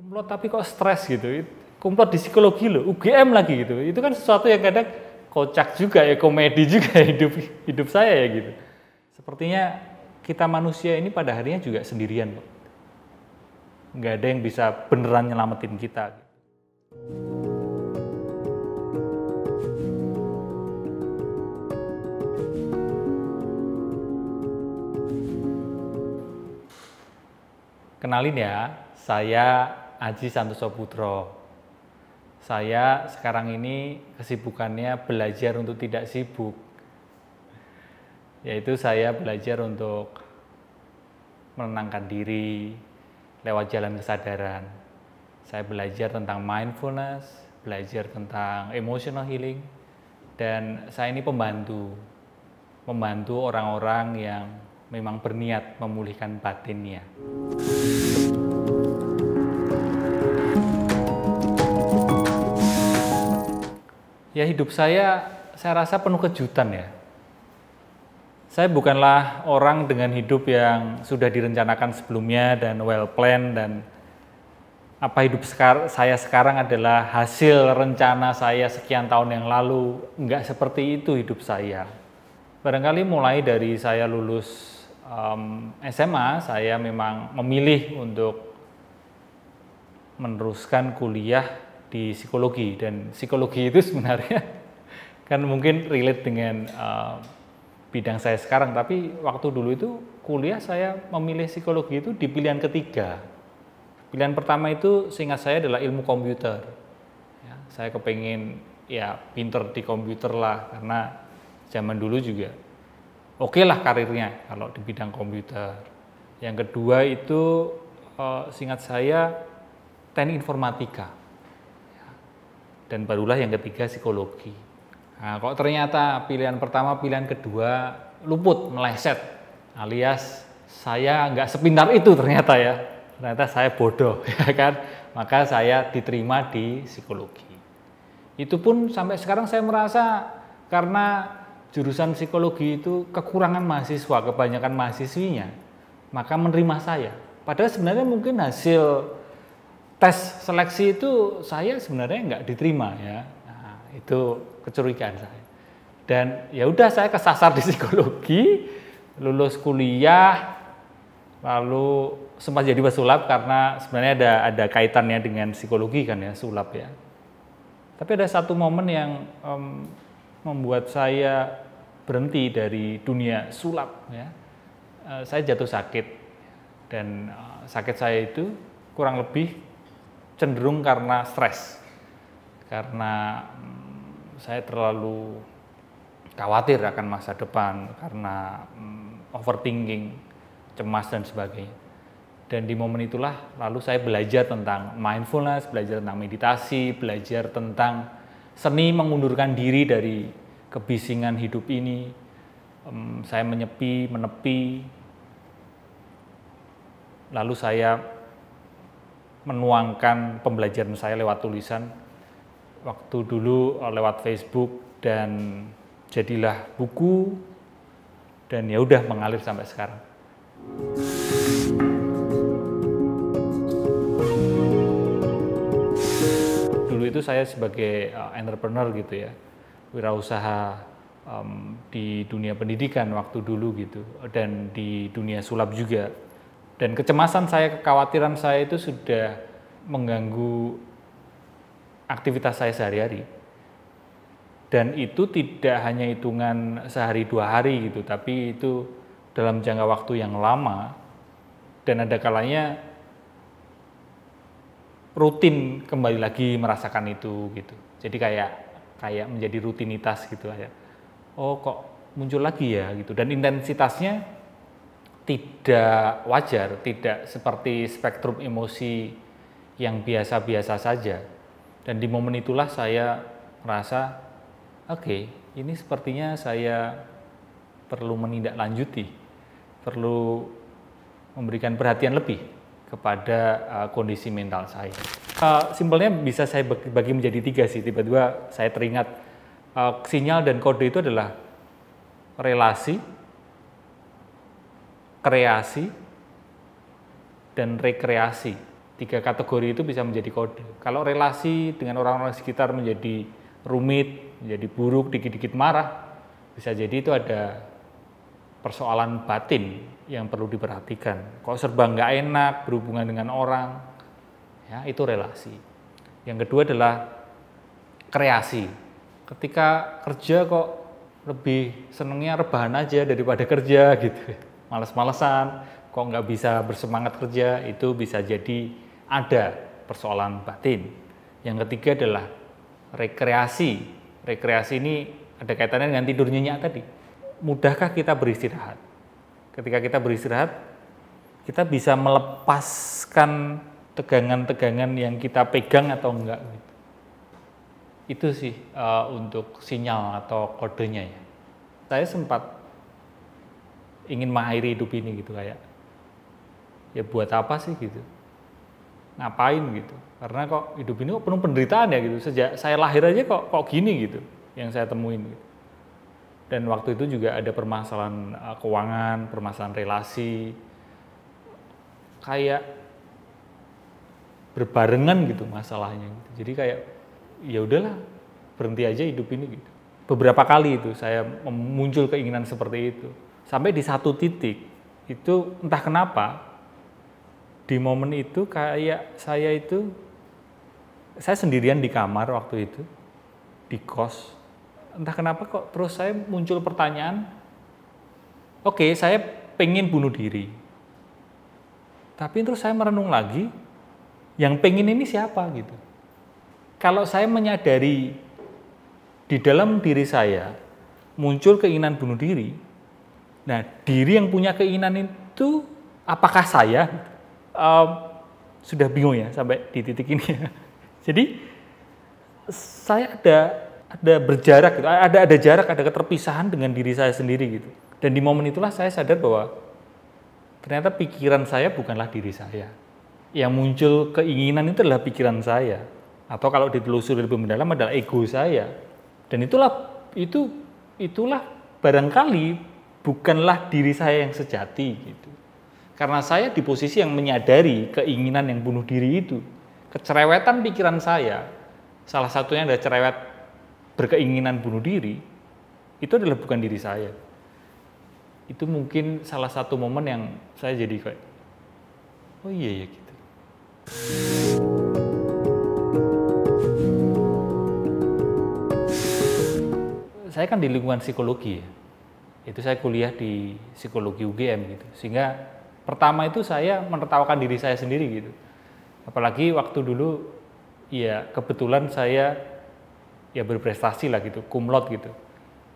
kumlot tapi kok stres gitu kumlot di psikologi lo UGM lagi gitu itu kan sesuatu yang kadang kocak juga ya komedi juga hidup hidup saya ya gitu sepertinya kita manusia ini pada harinya juga sendirian kok nggak ada yang bisa beneran nyelamatin kita Kenalin ya, saya Aji Santoso Putro. Saya sekarang ini kesibukannya belajar untuk tidak sibuk. Yaitu saya belajar untuk menenangkan diri lewat jalan kesadaran. Saya belajar tentang mindfulness, belajar tentang emotional healing, dan saya ini pembantu. Membantu orang-orang yang memang berniat memulihkan batinnya. ya hidup saya saya rasa penuh kejutan ya. Saya bukanlah orang dengan hidup yang sudah direncanakan sebelumnya dan well planned dan apa hidup saya sekarang adalah hasil rencana saya sekian tahun yang lalu. Enggak seperti itu hidup saya. Barangkali mulai dari saya lulus um, SMA, saya memang memilih untuk meneruskan kuliah di psikologi dan psikologi itu sebenarnya kan mungkin relate dengan uh, bidang saya sekarang tapi waktu dulu itu kuliah saya memilih psikologi itu di pilihan ketiga pilihan pertama itu singkat saya adalah ilmu komputer ya, saya kepengen ya pinter di komputer lah karena zaman dulu juga oke okay lah karirnya kalau di bidang komputer yang kedua itu uh, seingat saya teknik informatika dan barulah yang ketiga psikologi. Nah, kalau ternyata pilihan pertama, pilihan kedua luput, meleset, alias saya nggak sepintar itu ternyata ya, ternyata saya bodoh ya kan, maka saya diterima di psikologi. Itu pun sampai sekarang saya merasa karena jurusan psikologi itu kekurangan mahasiswa, kebanyakan mahasiswinya, maka menerima saya. Padahal sebenarnya mungkin hasil tes seleksi itu saya sebenarnya nggak diterima ya nah, itu kecurigaan saya dan ya udah saya kesasar di psikologi lulus kuliah lalu sempat jadi pesulap karena sebenarnya ada ada kaitannya dengan psikologi kan ya sulap ya tapi ada satu momen yang um, membuat saya berhenti dari dunia sulap ya eh, saya jatuh sakit dan eh, sakit saya itu kurang lebih cenderung karena stres. Karena mm, saya terlalu khawatir akan masa depan karena mm, overthinking, cemas dan sebagainya. Dan di momen itulah lalu saya belajar tentang mindfulness, belajar tentang meditasi, belajar tentang seni mengundurkan diri dari kebisingan hidup ini. Mm, saya menyepi, menepi. Lalu saya menuangkan pembelajaran saya lewat tulisan. Waktu dulu eh, lewat Facebook dan jadilah buku dan ya udah mengalir sampai sekarang. Dulu itu saya sebagai eh, entrepreneur gitu ya, wirausaha um, di dunia pendidikan waktu dulu gitu dan di dunia sulap juga dan kecemasan saya, kekhawatiran saya itu sudah mengganggu aktivitas saya sehari-hari. Dan itu tidak hanya hitungan sehari dua hari gitu, tapi itu dalam jangka waktu yang lama dan ada kalanya rutin kembali lagi merasakan itu gitu. Jadi kayak kayak menjadi rutinitas gitu ya. Oh kok muncul lagi ya gitu dan intensitasnya tidak wajar, tidak seperti spektrum emosi yang biasa-biasa saja. Dan di momen itulah saya merasa, oke, okay, ini sepertinya saya perlu menindaklanjuti, perlu memberikan perhatian lebih kepada uh, kondisi mental saya. Uh, simpelnya bisa saya bagi menjadi tiga sih. Tiba-tiba saya teringat uh, sinyal dan kode itu adalah relasi, kreasi, dan rekreasi. Tiga kategori itu bisa menjadi kode. Kalau relasi dengan orang-orang sekitar menjadi rumit, menjadi buruk, dikit-dikit marah, bisa jadi itu ada persoalan batin yang perlu diperhatikan. Kok serba nggak enak berhubungan dengan orang, ya itu relasi. Yang kedua adalah kreasi. Ketika kerja kok lebih senengnya rebahan aja daripada kerja gitu males-malesan, kok nggak bisa bersemangat kerja, itu bisa jadi ada persoalan batin. Yang ketiga adalah rekreasi. Rekreasi ini ada kaitannya dengan tidur nyenyak tadi. Mudahkah kita beristirahat? Ketika kita beristirahat, kita bisa melepaskan tegangan-tegangan yang kita pegang atau enggak. Gitu. Itu sih uh, untuk sinyal atau kodenya ya. Saya sempat ingin mengakhiri hidup ini gitu kayak ya buat apa sih gitu ngapain gitu karena kok hidup ini kok penuh penderitaan ya gitu sejak saya lahir aja kok kok gini gitu yang saya temuin gitu. dan waktu itu juga ada permasalahan eh, keuangan permasalahan relasi kayak berbarengan gitu masalahnya gitu. jadi kayak ya udahlah berhenti aja hidup ini gitu beberapa kali itu saya muncul keinginan seperti itu sampai di satu titik itu entah kenapa di momen itu kayak saya itu saya sendirian di kamar waktu itu di kos entah kenapa kok terus saya muncul pertanyaan oke okay, saya pengen bunuh diri tapi terus saya merenung lagi yang pengen ini siapa gitu kalau saya menyadari di dalam diri saya muncul keinginan bunuh diri Nah, diri yang punya keinginan itu apakah saya um, sudah bingung ya sampai di titik ini. Ya? Jadi saya ada ada berjarak gitu, ada ada jarak, ada keterpisahan dengan diri saya sendiri gitu. Dan di momen itulah saya sadar bahwa ternyata pikiran saya bukanlah diri saya. Yang muncul keinginan itu adalah pikiran saya atau kalau ditelusuri lebih mendalam adalah ego saya. Dan itulah itu itulah barangkali bukanlah diri saya yang sejati gitu. Karena saya di posisi yang menyadari keinginan yang bunuh diri itu. Kecerewetan pikiran saya, salah satunya adalah cerewet berkeinginan bunuh diri, itu adalah bukan diri saya. Itu mungkin salah satu momen yang saya jadi kayak, oh iya ya gitu. Saya kan di lingkungan psikologi ya itu saya kuliah di psikologi UGM gitu sehingga pertama itu saya menertawakan diri saya sendiri gitu apalagi waktu dulu ya kebetulan saya ya berprestasi lah gitu kumlot gitu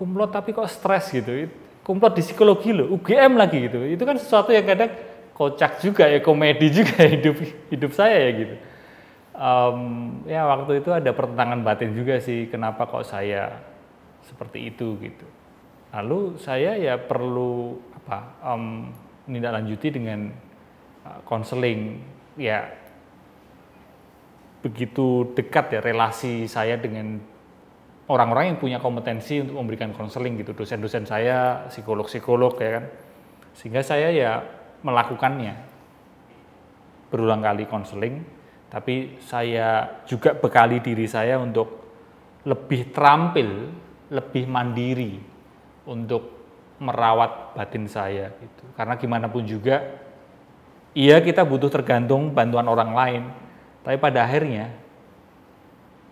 kumlot tapi kok stres gitu kumlot di psikologi lo UGM lagi gitu itu kan sesuatu yang kadang kocak juga ya komedi juga hidup hidup saya ya gitu um, ya waktu itu ada pertentangan batin juga sih kenapa kok saya seperti itu gitu Lalu saya ya perlu apa um, lanjuti dengan eh, konseling uh, ya begitu dekat ya relasi saya dengan orang-orang yang punya kompetensi untuk memberikan konseling gitu dosen-dosen saya psikolog-psikolog ya kan sehingga saya ya melakukannya berulang kali konseling tapi saya juga bekali diri saya untuk lebih terampil lebih mandiri untuk merawat batin saya gitu. Karena gimana pun juga iya kita butuh tergantung bantuan orang lain. Tapi pada akhirnya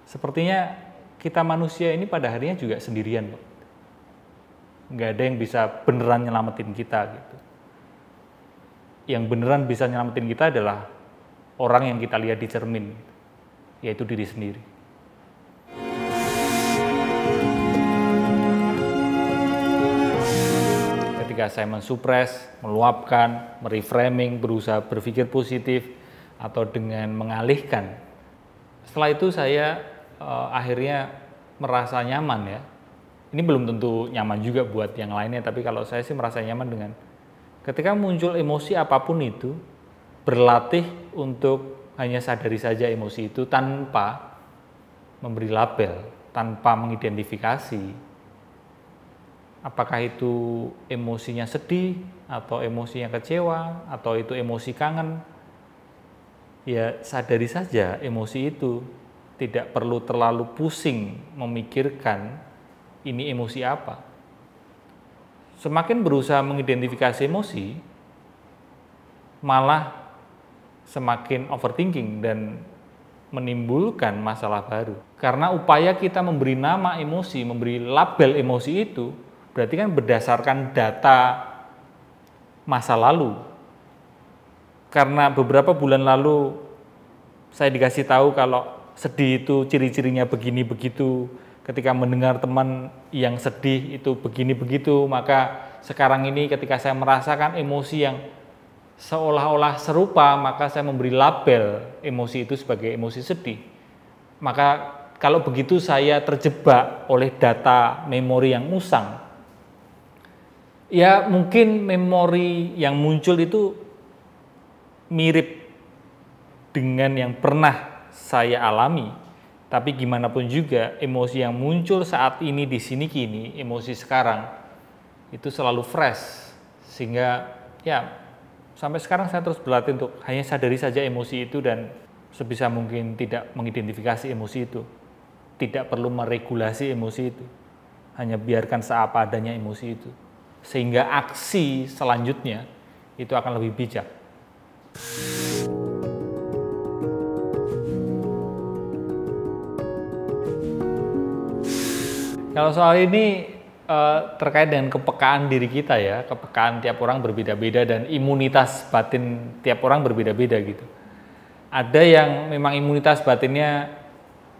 sepertinya kita manusia ini pada akhirnya juga sendirian, Pak. Nggak ada yang bisa beneran nyelamatin kita gitu. Yang beneran bisa nyelamatin kita adalah orang yang kita lihat di cermin, yaitu diri sendiri. ketika saya mensupres, meluapkan, mereframing, berusaha berpikir positif atau dengan mengalihkan. Setelah itu saya uh, akhirnya merasa nyaman ya. Ini belum tentu nyaman juga buat yang lainnya, tapi kalau saya sih merasa nyaman dengan ketika muncul emosi apapun itu berlatih untuk hanya sadari saja emosi itu tanpa memberi label, tanpa mengidentifikasi apakah itu emosinya sedih atau emosinya kecewa atau itu emosi kangen ya sadari saja emosi itu tidak perlu terlalu pusing memikirkan ini emosi apa semakin berusaha mengidentifikasi emosi malah semakin overthinking dan menimbulkan masalah baru karena upaya kita memberi nama emosi memberi label emosi itu Berarti kan berdasarkan data masa lalu. Karena beberapa bulan lalu saya dikasih tahu kalau sedih itu ciri-cirinya begini begitu. Ketika mendengar teman yang sedih itu begini begitu, maka sekarang ini ketika saya merasakan emosi yang seolah-olah serupa, maka saya memberi label emosi itu sebagai emosi sedih. Maka kalau begitu saya terjebak oleh data memori yang usang, ya mungkin memori yang muncul itu mirip dengan yang pernah saya alami. Tapi gimana pun juga emosi yang muncul saat ini di sini kini, emosi sekarang itu selalu fresh sehingga ya sampai sekarang saya terus berlatih untuk hanya sadari saja emosi itu dan sebisa mungkin tidak mengidentifikasi emosi itu. Tidak perlu meregulasi emosi itu. Hanya biarkan seapa adanya emosi itu sehingga aksi selanjutnya itu akan lebih bijak. Kalau soal ini eh, terkait dengan kepekaan diri kita ya, kepekaan tiap orang berbeda-beda dan imunitas batin tiap orang berbeda-beda gitu. Ada yang memang imunitas batinnya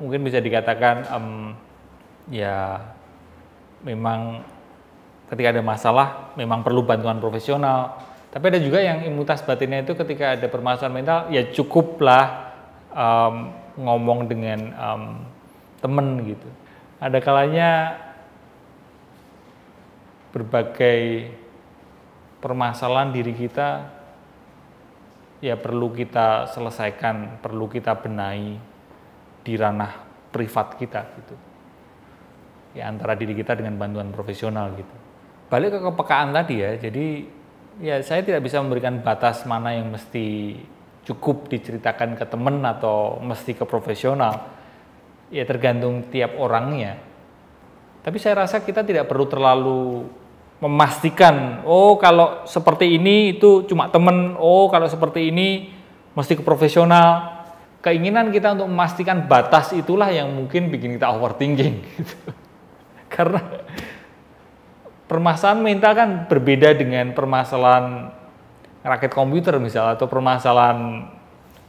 mungkin bisa dikatakan um, ya memang ketika ada masalah memang perlu bantuan profesional. Tapi ada juga yang imunitas batinnya itu ketika ada permasalahan mental ya cukuplah um, ngomong dengan um, temen gitu. Ada kalanya berbagai permasalahan diri kita ya perlu kita selesaikan, perlu kita benahi di ranah privat kita gitu. Ya antara diri kita dengan bantuan profesional gitu balik ke kepekaan tadi ya. Jadi ya saya tidak bisa memberikan batas mana yang mesti cukup diceritakan ke temen atau mesti ke profesional. Ya tergantung tiap orangnya. Tapi saya rasa kita tidak perlu terlalu memastikan, oh kalau seperti ini itu cuma temen, oh kalau seperti ini mesti ke profesional. Keinginan kita untuk memastikan batas itulah yang mungkin bikin kita overthinking. Gitu. Karena permasalahan mental kan berbeda dengan permasalahan rakit komputer misal atau permasalahan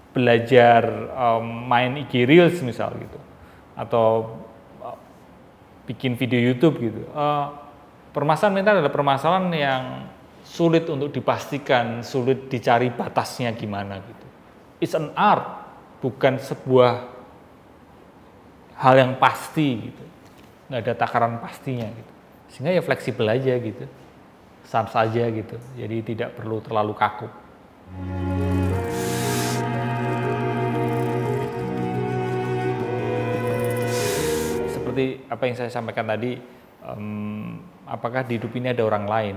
belajar um, main IG Reels misal gitu atau uh, bikin video YouTube gitu. Uh, permasalahan mental adalah permasalahan yang sulit untuk dipastikan, sulit dicari batasnya gimana gitu. It's an art, bukan sebuah hal yang pasti gitu. Nggak ada takaran pastinya gitu sehingga ya fleksibel aja gitu sans aja gitu jadi tidak perlu terlalu kaku seperti apa yang saya sampaikan tadi um, apakah di hidup ini ada orang lain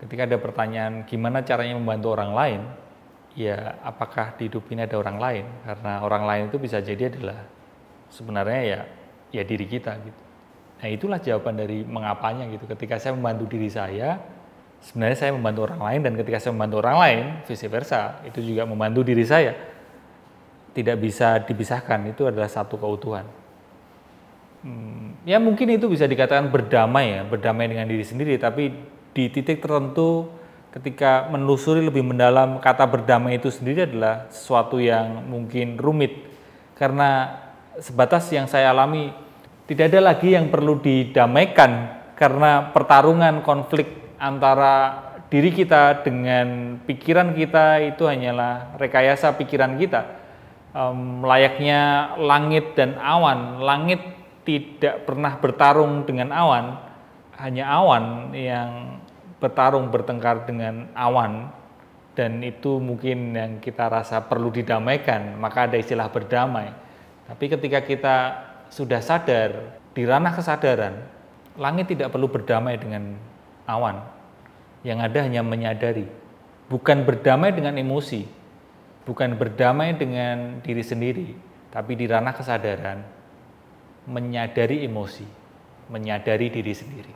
ketika ada pertanyaan gimana caranya membantu orang lain ya apakah di hidup ini ada orang lain karena orang lain itu bisa jadi adalah sebenarnya ya ya diri kita gitu Nah itulah jawaban dari mengapanya gitu. Ketika saya membantu diri saya, sebenarnya saya membantu orang lain dan ketika saya membantu orang lain, vice versa, itu juga membantu diri saya. Tidak bisa dipisahkan, itu adalah satu keutuhan. Hmm, ya mungkin itu bisa dikatakan berdamai ya, berdamai dengan diri sendiri, tapi di titik tertentu ketika menelusuri lebih mendalam kata berdamai itu sendiri adalah sesuatu yang mungkin rumit karena sebatas yang saya alami tidak ada lagi yang perlu didamaikan karena pertarungan konflik antara diri kita dengan pikiran kita itu hanyalah rekayasa pikiran kita. Um, layaknya langit dan awan, langit tidak pernah bertarung dengan awan, hanya awan yang bertarung bertengkar dengan awan dan itu mungkin yang kita rasa perlu didamaikan, maka ada istilah berdamai. Tapi ketika kita sudah sadar di ranah kesadaran, langit tidak perlu berdamai dengan awan. Yang ada hanya menyadari, bukan berdamai dengan emosi, bukan berdamai dengan diri sendiri, tapi di ranah kesadaran menyadari emosi, menyadari diri sendiri.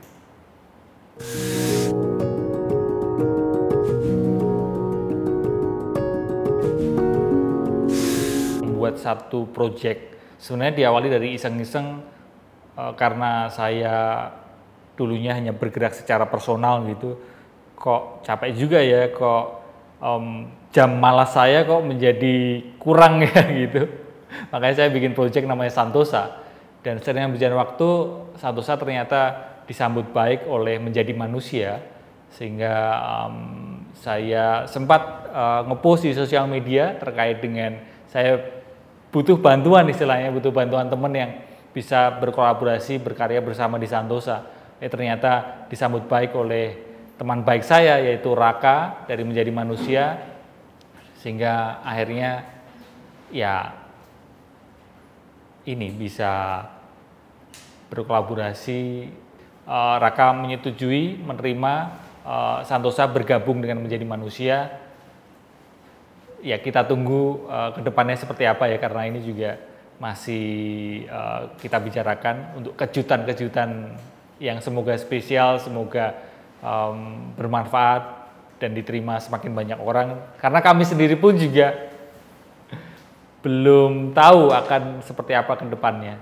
Membuat satu proyek Sebenarnya diawali dari iseng-iseng uh, karena saya dulunya hanya bergerak secara personal gitu. Kok capek juga ya, kok um, jam malas saya kok menjadi kurang ya gitu. Makanya saya bikin project namanya Santosa. Dan sering berjalan waktu, Santosa ternyata disambut baik oleh menjadi manusia sehingga um, saya sempat uh, ngepost di sosial media terkait dengan saya butuh bantuan istilahnya, butuh bantuan teman yang bisa berkolaborasi, berkarya bersama di Santosa. Eh ternyata disambut baik oleh teman baik saya yaitu Raka dari menjadi manusia sehingga akhirnya ya ini bisa berkolaborasi eh, Raka menyetujui menerima eh, Santosa bergabung dengan menjadi manusia ya kita tunggu uh, ke seperti apa ya karena ini juga masih uh, kita bicarakan untuk kejutan-kejutan yang semoga spesial, semoga um, bermanfaat dan diterima semakin banyak orang. Karena kami sendiri pun juga belum tahu akan seperti apa kedepannya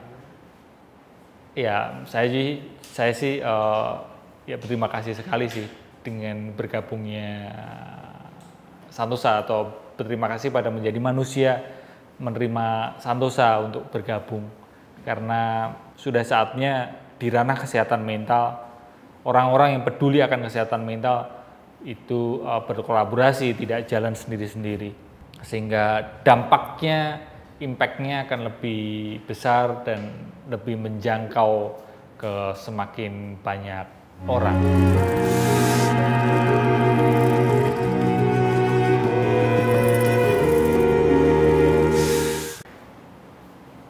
Ya, saya sih saya sih uh, ya berterima kasih sekali sih dengan bergabungnya Santosa atau berterima kasih pada menjadi manusia menerima Santosa untuk bergabung karena sudah saatnya di ranah kesehatan mental orang-orang yang peduli akan kesehatan mental itu eh, berkolaborasi tidak jalan sendiri-sendiri sehingga dampaknya impactnya akan lebih besar dan lebih menjangkau ke semakin banyak orang.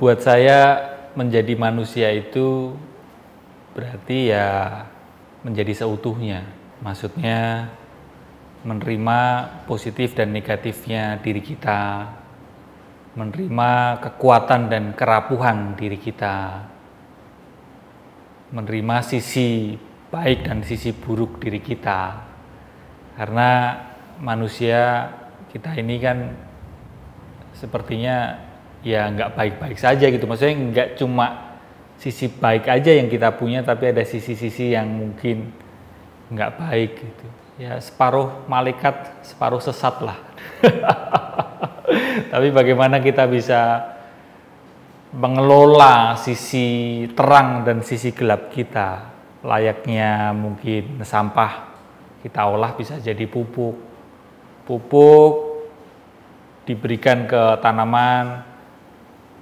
buat saya menjadi manusia itu berarti ya menjadi seutuhnya. Maksudnya menerima positif dan negatifnya diri kita, menerima kekuatan dan kerapuhan diri kita, menerima sisi baik dan sisi buruk diri kita. Karena manusia kita ini kan sepertinya ya nggak baik-baik saja gitu. Maksudnya nggak cuma sisi baik aja yang kita punya, tapi ada sisi-sisi yang mungkin nggak baik gitu. Ya separuh malaikat, separuh sesat lah. tapi bagaimana kita bisa mengelola sisi terang dan sisi gelap kita layaknya mungkin sampah kita olah bisa jadi pupuk pupuk diberikan ke tanaman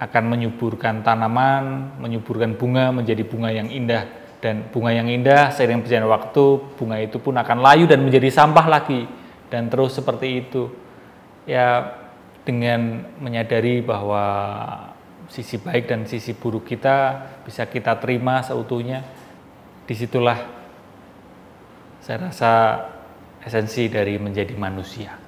akan menyuburkan tanaman, menyuburkan bunga menjadi bunga yang indah dan bunga yang indah seiring berjalannya waktu bunga itu pun akan layu dan menjadi sampah lagi dan terus seperti itu. Ya dengan menyadari bahwa sisi baik dan sisi buruk kita bisa kita terima seutuhnya. Disitulah saya rasa esensi dari menjadi manusia.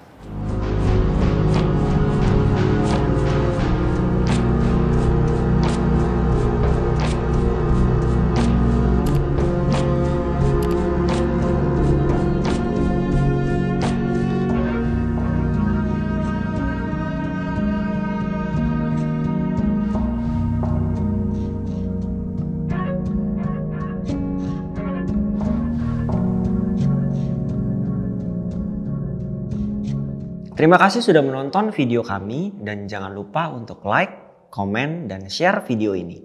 Terima kasih sudah menonton video kami dan jangan lupa untuk like, komen, dan share video ini.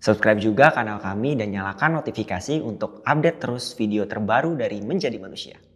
Subscribe juga kanal kami dan nyalakan notifikasi untuk update terus video terbaru dari Menjadi Manusia.